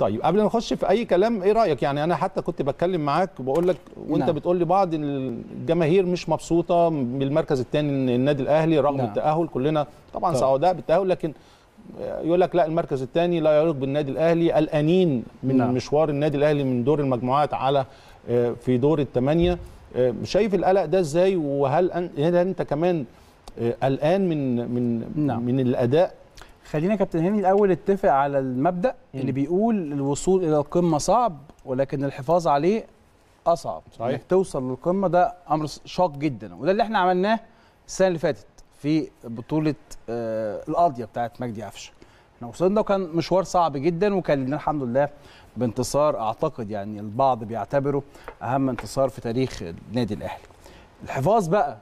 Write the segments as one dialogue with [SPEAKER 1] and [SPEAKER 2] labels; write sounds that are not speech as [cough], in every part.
[SPEAKER 1] طيب قبل ما نخش في اي كلام ايه رايك يعني انا حتى كنت بتكلم معاك وبقول لك وانت نعم. بتقول لي بعض الجماهير مش مبسوطه بالمركز الثاني النادي الاهلي رغم نعم. التاهل كلنا طبعا طيب. سعداء بالتاهل لكن يقول لك لا المركز الثاني لا يليق بالنادي الاهلي قلقانين من نعم. مشوار النادي الاهلي من دور المجموعات على آه، في دور الثمانيه آه، شايف القلق ده ازاي وهل انت كمان آه، قلقان من من نعم. من الاداء خلينا كابتن هاني الاول اتفق على المبدا اللي بيقول الوصول الى القمه صعب ولكن الحفاظ عليه اصعب صحيح انك توصل للقمه ده امر شاق جدا وده اللي احنا عملناه السنه اللي فاتت في بطوله آه القاضيه بتاعت مجدي قفشه احنا وصلنا وكان مشوار صعب جدا وكان لنا الحمد لله بانتصار اعتقد يعني البعض بيعتبره اهم انتصار في تاريخ النادي الاهلي الحفاظ بقى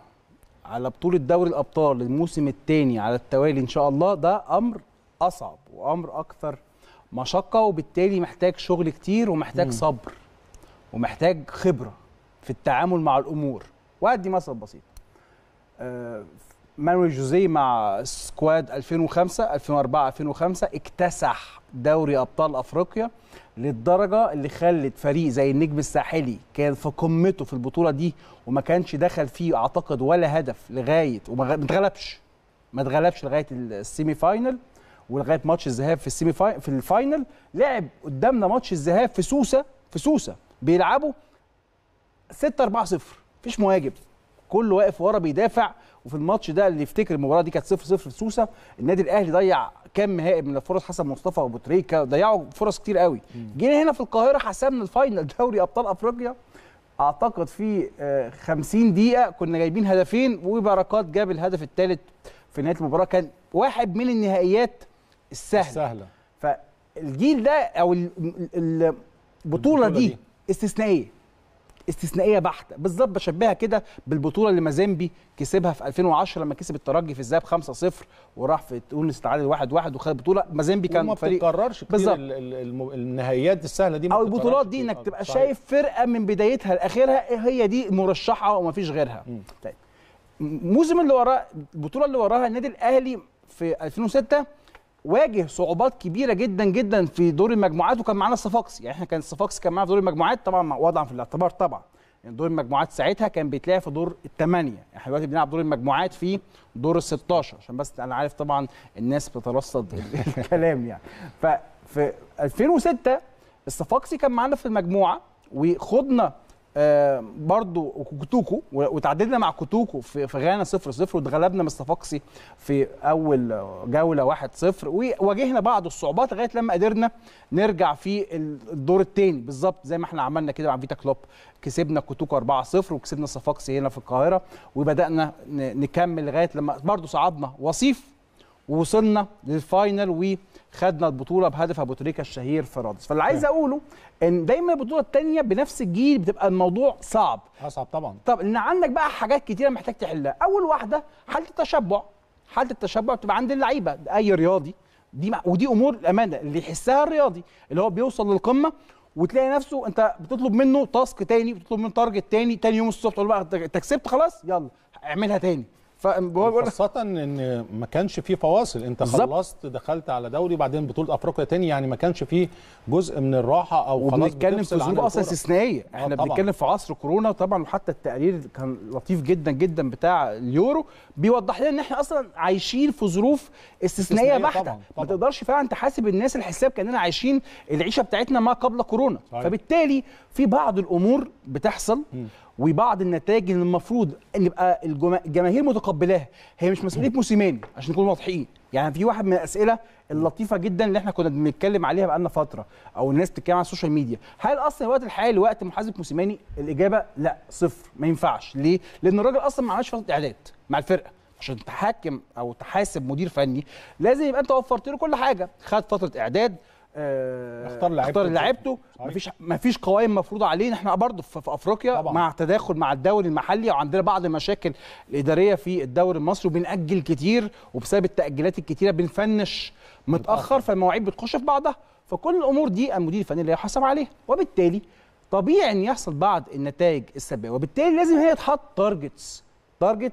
[SPEAKER 1] على بطوله دوري الابطال الموسم الثاني على التوالي ان شاء الله ده امر اصعب وامر اكثر مشقه وبالتالي محتاج شغل كتير ومحتاج صبر ومحتاج خبره في التعامل مع الامور وادي مثل بسيط آه، مانويل جوزيه مع سكواد 2005 2004 2005 اكتسح دوري ابطال افريقيا للدرجه اللي خلت فريق زي النجم الساحلي كان في قمته في البطوله دي وما كانش دخل فيه اعتقد ولا هدف لغايه وما اتغلبش ما اتغلبش لغايه السيمي فاينل ولغايه ماتش الذهاب في السيمي فاينل في الفاينل لعب قدامنا ماتش الذهاب في سوسه في سوسه بيلعبوا 6 4 0 مفيش مهاجم كله واقف ورا بيدافع وفي الماتش ده اللي يفتكر المباراه دي كانت 0 0 في سوسه النادي الاهلي ضيع كم هائل من الفرص حسن مصطفى وابو تريكه ضيعوا فرص كتير قوي جينا هنا في القاهره حسمنا الفاينل [laughs] دوري ابطال افريقيا اعتقد في 50 آه، دقيقه كنا جايبين هدفين وبركات جاب الهدف الثالث في نهايه المباراه كان واحد من النهائيات السهله السهله فالجيل ده او البطوله دي, دي استثنائيه استثنائيه بحته بالظبط بشبهها كده بالبطوله اللي مازامبي كسبها في 2010 لما كسب الترجي في الذهاب 5-0 وراح في تونس تعادل 1-1 وخد بطوله مازامبي كان وما فريق ما بتتكررش كتير النهائيات السهله دي او البطولات دي انك تبقى شايف فرقه من بدايتها لاخرها إيه هي دي مرشحه ومفيش غيرها طيب الموسم اللي وراه البطوله اللي وراها النادي الاهلي في 2006 واجه صعوبات كبيره جدا جدا في دور المجموعات وكان معانا الصفاقسي يعني احنا كان الصفاقسي كان معانا في دور المجموعات طبعا وضعا في الاعتبار طبعا يعني دور المجموعات ساعتها كان بيتلعب في دور الثمانيه احنا دلوقتي بنلعب دور المجموعات في دور ال 16 عشان بس انا عارف طبعا الناس بتترصد [laughs] الكلام يعني ففي 2006 الصفاقسي كان معانا في المجموعه وخضنا آه، برضو كوتوكو وتعددنا مع كوتوكو في غانا 0 0 واتغلبنا من الصفاقسي في اول جوله 1 0 وواجهنا بعض الصعوبات لغايه لما قدرنا نرجع في الدور الثاني بالظبط زي ما احنا عملنا كده مع فيتا كلوب كسبنا كوتوكو 4 0 وكسبنا الصفاقسي هنا في القاهره وبدانا نكمل لغايه لما برضو صعدنا وصيف ووصلنا للفاينل وخدنا البطوله بهدف ابو تريكه الشهير فرادس فاللي عايز اقوله ان دايما البطوله الثانيه بنفس الجيل بتبقى الموضوع صعب آه، صعب طبعا طب ان عندك بقى حاجات كتيره محتاج تحلها اول واحده حاله التشبع حاله التشبع بتبقى عند اللعيبه اي رياضي دي ودي امور الامانه اللي يحسها الرياضي اللي هو بيوصل للقمه وتلاقي نفسه انت بتطلب منه تاسك تاني بتطلب منه تارجت تاني تاني يوم الصبح تقول بقى انت كسبت خلاص يلا اعملها تاني خاصة ان ما كانش فيه فواصل انت خلصت دخلت على دوري بعدين بطولة افريقيا تاني يعني ما كانش فيه جزء من الراحة او خلاص بنتكلم في ظروف اصلا استثنائية آه، احنا طبعًا. بنتكلم في عصر كورونا طبعا حتى التقرير كان لطيف جدا جدا بتاع اليورو بيوضح لنا ان احنا اصلا عايشين في ظروف استثنائية بحتة ما تقدرش فعلا تحاسب الناس الحساب كاننا عايشين العيشة بتاعتنا ما قبل كورونا صحيح. طيب. فبالتالي في بعض الامور بتحصل م. وبعض النتائج اللي المفروض ان يبقى الجماهير متقبلاها هي مش مسؤوليه موسيماني عشان نكون واضحين يعني في واحد من الاسئله اللطيفه جدا اللي احنا كنا بنتكلم عليها بقالنا فتره او الناس بتتكلم على السوشيال ميديا هل اصلا الوقت الحالي وقت محاسبه موسيماني الاجابه لا صفر ما ينفعش ليه لان الراجل اصلا ما عملش فتره اعداد مع الفرقه عشان تحكم او تحاسب مدير فني لازم يبقى انت وفرت له كل حاجه خد فتره اعداد آه، اختار لعبته اختار لعبته آه. مفيش مفيش قوائم مفروضه علينا احنا برضه في افريقيا طبعا. مع تداخل مع الدوري المحلي وعندنا بعض المشاكل الاداريه في الدوري المصري وبنأجل كتير وبسبب التأجيلات الكتيره بنفنش متاخر فالمواعيد بتخش في بعضها فكل الامور دي المدير الفني اللي يحاسب عليها وبالتالي طبيعي ان يحصل بعض النتائج السلبيه وبالتالي لازم هي تحط تارجتس آه، تارجت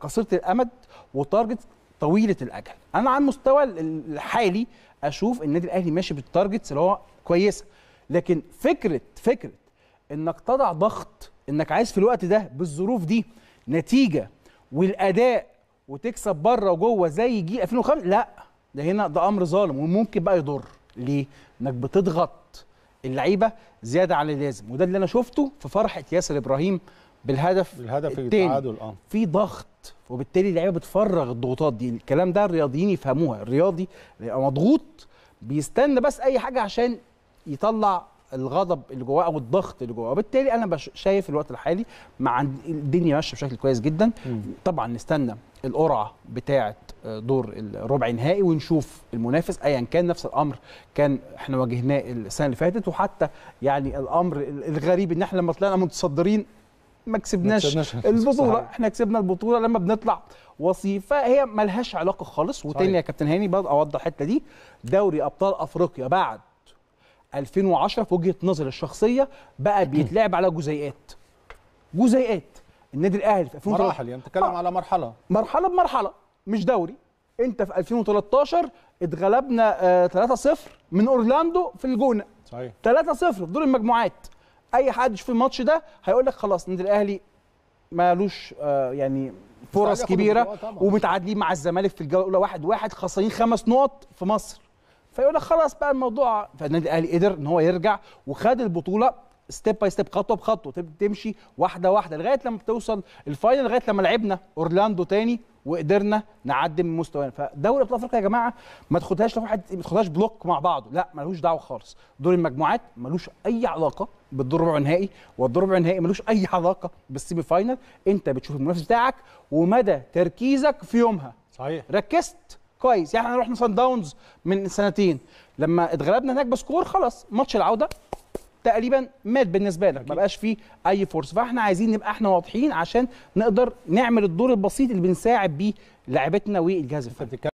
[SPEAKER 1] قصيره الامد وتارجت طويله الاجل انا على المستوى الحالي اشوف النادي الاهلي ماشي بالتارجتس اللي هو كويسه لكن فكره فكره انك تضع ضغط انك عايز في الوقت ده بالظروف دي نتيجه والاداء وتكسب بره وجوه زي جي 2005 لا ده هنا ده امر ظالم وممكن بقى يضر ليه؟ انك بتضغط اللعيبه زياده عن اللازم وده اللي انا شفته في فرحه ياسر ابراهيم بالهدف بالهدف التعادل اه في ضغط وبالتالي اللعيبه بتفرغ الضغوطات دي الكلام ده الرياضيين يفهموها الرياضي بيبقى مضغوط بيستنى بس اي حاجه عشان يطلع الغضب اللي جواه او الضغط اللي جواه وبالتالي انا شايف الوقت الحالي مع الدنيا ماشيه بشكل كويس جدا مم. طبعا نستنى القرعه بتاعه آه، دور الربع نهائي ونشوف المنافس ايا كان نفس الامر كان احنا واجهناه السنه اللي فاتت وحتى يعني الامر الغريب ان احنا لما طلعنا متصدرين ما كسبناش البطوله احنا كسبنا البطوله لما بنطلع وصيف فهي ملهاش علاقه خالص وتاني يا كابتن هاني برضه اوضح الحته دي دوري ابطال افريقيا بعد 2010 في وجهه نظري الشخصيه بقى بيتلعب على جزيئات جزيئات النادي الاهلي في 2013 مراحل يعني بتتكلم على مرحله مرحله بمرحله مش دوري انت في 2013 اتغلبنا 3-0 آه، من اورلاندو في الجونه صحيح 3-0 في دور المجموعات اي حد يشوف الماتش ده هيقول لك خلاص النادي الاهلي مالوش آه يعني فرص كبيره ومتعادلين مع الزمالك في الجوله الاولى واحد واحد خسرانين خمس نقط في مصر فيقول لك خلاص بقى الموضوع فالنادي الاهلي قدر ان هو يرجع وخد البطوله ستيب باي ستيب خطوه بخطوه تمشي واحده واحده لغايه لما توصل الفاينل لغايه لما لعبنا اورلاندو تاني وقدرنا نعدي من مستوانا فدوري ابطال افريقيا يا جماعه ما تاخدهاش لواحد ما تاخدهاش بلوك مع بعضه لا ملوش دعوه خالص دور المجموعات ملوش اي علاقه بالدور ربع النهائي والدور ربع النهائي ملوش اي علاقه بالسيمي فاينل انت بتشوف المنافس بتاعك ومدى تركيزك في يومها صحيح ركزت كويس يعني احنا رحنا سان داونز من سنتين لما اتغلبنا هناك بسكور خلاص ماتش العوده تقريبا مات بالنسبه لك ما بقاش فيه اي فرصه فاحنا عايزين نبقى احنا واضحين عشان نقدر نعمل الدور البسيط اللي بنساعد بيه لاعبتنا والجهاز الفني